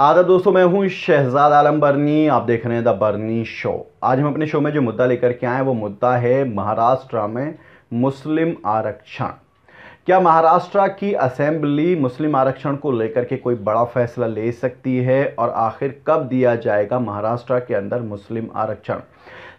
आदर दोस्तों मैं हूं शहजाद आलम बर्नी आप देख रहे हैं द बर्नी शो आज हम अपने शो में जो मुद्दा लेकर के आए वो मुद्दा है महाराष्ट्र में मुस्लिम आरक्षण क्या महाराष्ट्र की असेंबली मुस्लिम आरक्षण को लेकर के कोई बड़ा फैसला ले सकती है और आखिर कब दिया जाएगा महाराष्ट्र के अंदर मुस्लिम आरक्षण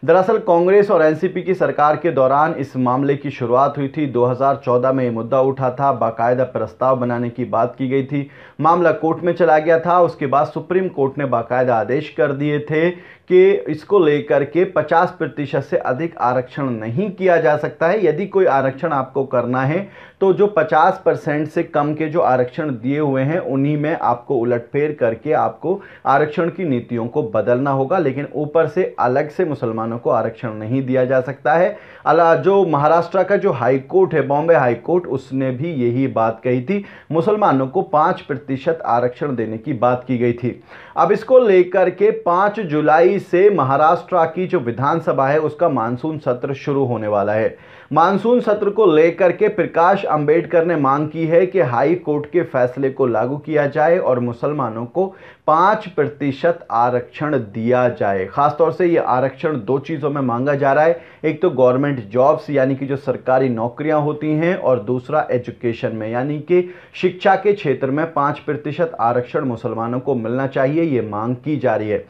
दरअसल कांग्रेस और एनसीपी की सरकार के दौरान इस मामले की शुरुआत हुई थी 2014 में ये मुद्दा उठा था बाकायदा प्रस्ताव बनाने की बात की गई थी मामला कोर्ट में चला गया था उसके बाद सुप्रीम कोर्ट ने बाकायदा आदेश कर दिए थे कि इसको लेकर के 50 प्रतिशत से अधिक आरक्षण नहीं किया जा सकता है यदि कोई आरक्षण आपको करना है तो जो 50 परसेंट से कम के जो आरक्षण दिए हुए हैं उन्हीं में आपको उलटफेर करके आपको आरक्षण की नीतियों को बदलना होगा लेकिन ऊपर से अलग से मुसलमानों को आरक्षण नहीं दिया जा सकता है अला जो महाराष्ट्र का जो हाई कोर्ट है बॉम्बे हाई कोर्ट उसने भी यही बात कही थी मुसलमानों को पाँच प्रतिशत आरक्षण देने की बात की गई थी अब इसको लेकर के पाँच जुलाई मई से महाराष्ट्र की जो विधानसभा है उसका मानसून सत्र शुरू होने वाला है मानसून सत्र को लेकर के प्रकाश अंबेडकर ने मांग की है कि हाई कोर्ट के फैसले को लागू किया जाए और मुसलमानों को पाँच प्रतिशत आरक्षण दिया जाए खासतौर से ये आरक्षण दो चीज़ों में मांगा जा रहा है एक तो गवर्नमेंट जॉब्स यानी कि जो सरकारी नौकरियां होती हैं और दूसरा एजुकेशन में यानी कि शिक्षा के क्षेत्र में पाँच प्रतिशत आरक्षण मुसलमानों को मिलना चाहिए ये मांग की जा रही है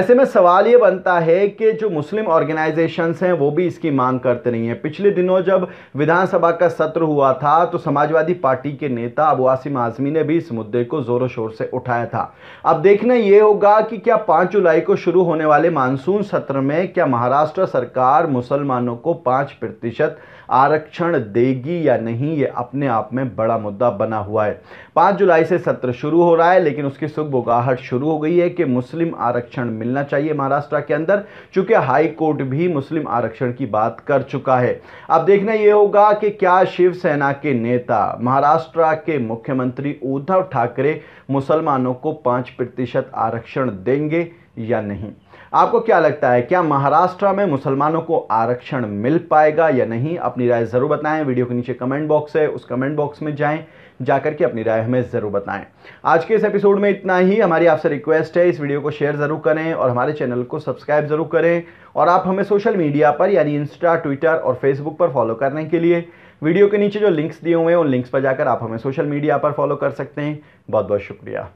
ऐसे में सवाल सवाल ये बनता है कि जो मुस्लिम ऑर्गेनाइजेशंस हैं वो भी इसकी मांग करते नहीं हैं पिछले दिनों जब विधानसभा का सत्र हुआ था तो समाजवादी पार्टी के नेता अब वासिम आजमी ने भी इस मुद्दे को ज़ोरों शोर से उठाया था अब देखना ये होगा कि क्या पाँच जुलाई को शुरू होने वाले मानसून सत्र में क्या महाराष्ट्र सरकार मुसलमानों को पाँच प्रतिशत आरक्षण देगी या नहीं ये अपने आप में बड़ा मुद्दा बना हुआ है पाँच जुलाई से सत्र शुरू हो रहा है लेकिन उसकी सुगबुगाहट शुरू हो गई है कि मुस्लिम आरक्षण मिलना चाहिए महाराष्ट्र के अंदर चूंकि हाईकोर्ट भी मुस्लिम आरक्षण की बात कर चुका है अब देखना यह होगा कि क्या शिवसेना के नेता महाराष्ट्र के मुख्यमंत्री उद्धव ठाकरे मुसलमानों को पाँच प्रतिशत आरक्षण देंगे या नहीं आपको क्या लगता है क्या महाराष्ट्र में मुसलमानों को आरक्षण मिल पाएगा या नहीं अपनी राय ज़रूर बताएं वीडियो के नीचे कमेंट बॉक्स है उस कमेंट बॉक्स में जाएं जाकर के अपनी राय हमें ज़रूर बताएं आज के इस एपिसोड में इतना ही हमारी आपसे रिक्वेस्ट है इस वीडियो को शेयर ज़रूर करें और हमारे चैनल को सब्सक्राइब ज़रूर करें और आप हमें सोशल मीडिया पर यानी इंस्टा ट्विटर और फेसबुक पर फॉलो करने के लिए वीडियो के नीचे जो लिंक्स दिए हुए हैं उन लिंक्स पर जाकर आप हमें सोशल मीडिया पर फॉलो कर सकते हैं बहुत बहुत शुक्रिया